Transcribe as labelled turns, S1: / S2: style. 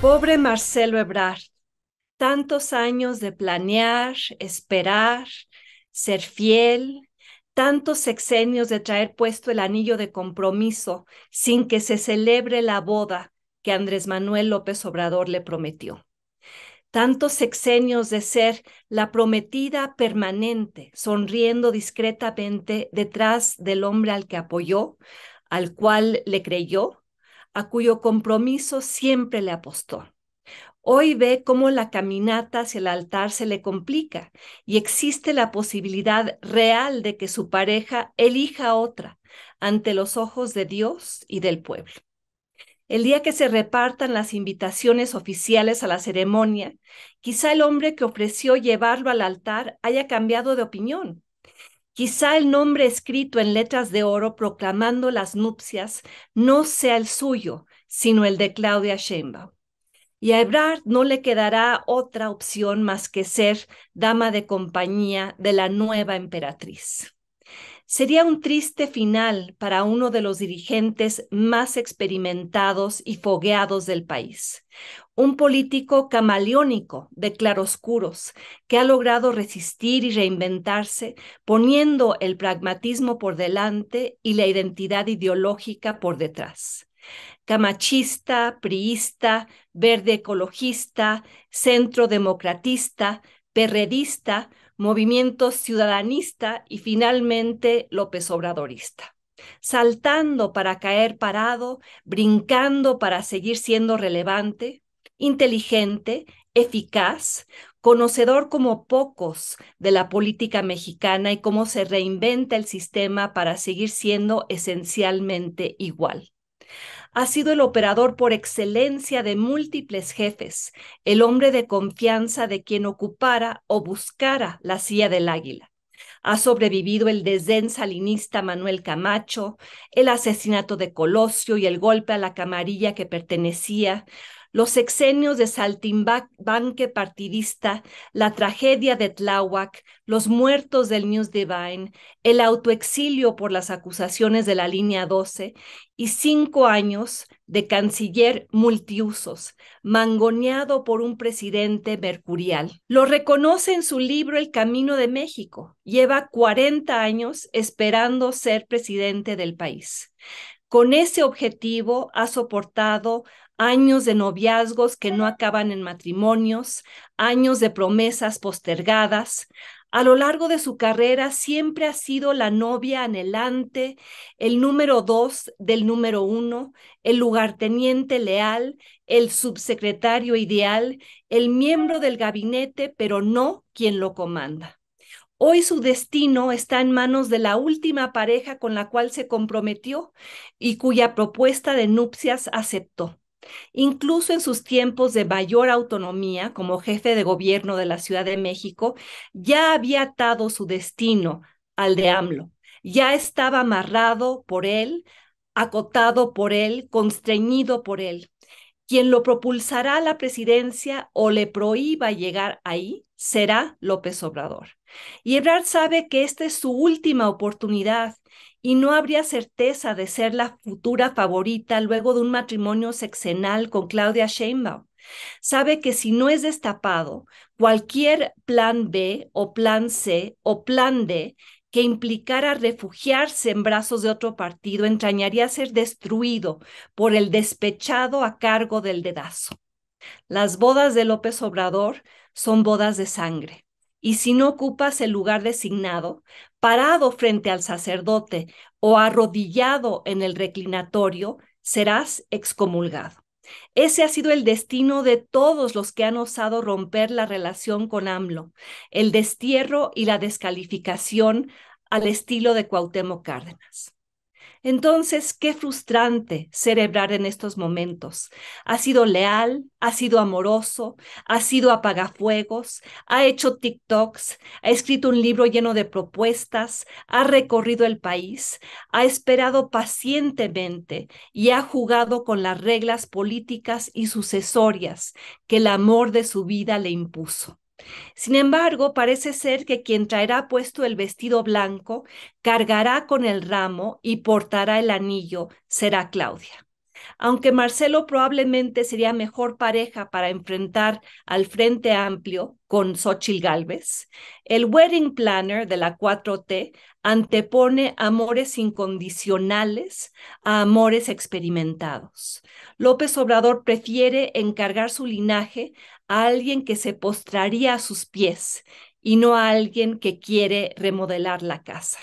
S1: Pobre Marcelo Ebrard, tantos años de planear, esperar, ser fiel, tantos sexenios de traer puesto el anillo de compromiso sin que se celebre la boda que Andrés Manuel López Obrador le prometió. Tantos sexenios de ser la prometida permanente, sonriendo discretamente detrás del hombre al que apoyó, al cual le creyó a cuyo compromiso siempre le apostó. Hoy ve cómo la caminata hacia el altar se le complica y existe la posibilidad real de que su pareja elija otra ante los ojos de Dios y del pueblo. El día que se repartan las invitaciones oficiales a la ceremonia, quizá el hombre que ofreció llevarlo al altar haya cambiado de opinión Quizá el nombre escrito en letras de oro proclamando las nupcias no sea el suyo, sino el de Claudia Sheinbaum. Y a Ebrard no le quedará otra opción más que ser dama de compañía de la nueva emperatriz. Sería un triste final para uno de los dirigentes más experimentados y fogueados del país, un político camaleónico de claroscuros que ha logrado resistir y reinventarse poniendo el pragmatismo por delante y la identidad ideológica por detrás camachista, priista, verde ecologista, centro democratista, perredista, movimiento ciudadanista y finalmente López Obradorista saltando para caer parado, brincando para seguir siendo relevante, inteligente, eficaz, conocedor como pocos de la política mexicana y cómo se reinventa el sistema para seguir siendo esencialmente igual ha sido el operador por excelencia de múltiples jefes, el hombre de confianza de quien ocupara o buscara la silla del águila. Ha sobrevivido el desdén salinista Manuel Camacho, el asesinato de Colosio y el golpe a la camarilla que pertenecía, los exenios de saltimbanque partidista, la tragedia de Tláhuac, los muertos del News Divine, el autoexilio por las acusaciones de la línea 12 y cinco años de canciller multiusos, mangoneado por un presidente mercurial. Lo reconoce en su libro El Camino de México. Lleva 40 años esperando ser presidente del país. Con ese objetivo ha soportado años de noviazgos que no acaban en matrimonios, años de promesas postergadas. A lo largo de su carrera siempre ha sido la novia anhelante, el número dos del número uno, el lugarteniente leal, el subsecretario ideal, el miembro del gabinete, pero no quien lo comanda. Hoy su destino está en manos de la última pareja con la cual se comprometió y cuya propuesta de nupcias aceptó. Incluso en sus tiempos de mayor autonomía como jefe de gobierno de la Ciudad de México, ya había atado su destino al de AMLO, ya estaba amarrado por él, acotado por él, constreñido por él. Quien lo propulsará a la presidencia o le prohíba llegar ahí será López Obrador. Y Ebrard sabe que esta es su última oportunidad y no habría certeza de ser la futura favorita luego de un matrimonio sexenal con Claudia Sheinbaum. Sabe que si no es destapado, cualquier plan B o plan C o plan D que implicara refugiarse en brazos de otro partido entrañaría ser destruido por el despechado a cargo del dedazo. Las bodas de López Obrador son bodas de sangre y si no ocupas el lugar designado, parado frente al sacerdote o arrodillado en el reclinatorio, serás excomulgado. Ese ha sido el destino de todos los que han osado romper la relación con AMLO, el destierro y la descalificación al estilo de Cuauhtémoc Cárdenas. Entonces, qué frustrante celebrar en estos momentos. Ha sido leal, ha sido amoroso, ha sido apagafuegos, ha hecho TikToks, ha escrito un libro lleno de propuestas, ha recorrido el país, ha esperado pacientemente y ha jugado con las reglas políticas y sucesorias que el amor de su vida le impuso. Sin embargo, parece ser que quien traerá puesto el vestido blanco cargará con el ramo y portará el anillo será Claudia. Aunque Marcelo probablemente sería mejor pareja para enfrentar al Frente Amplio con Xochitl Galvez, el wedding planner de la 4T antepone amores incondicionales a amores experimentados. López Obrador prefiere encargar su linaje a alguien que se postraría a sus pies y no a alguien que quiere remodelar la casa.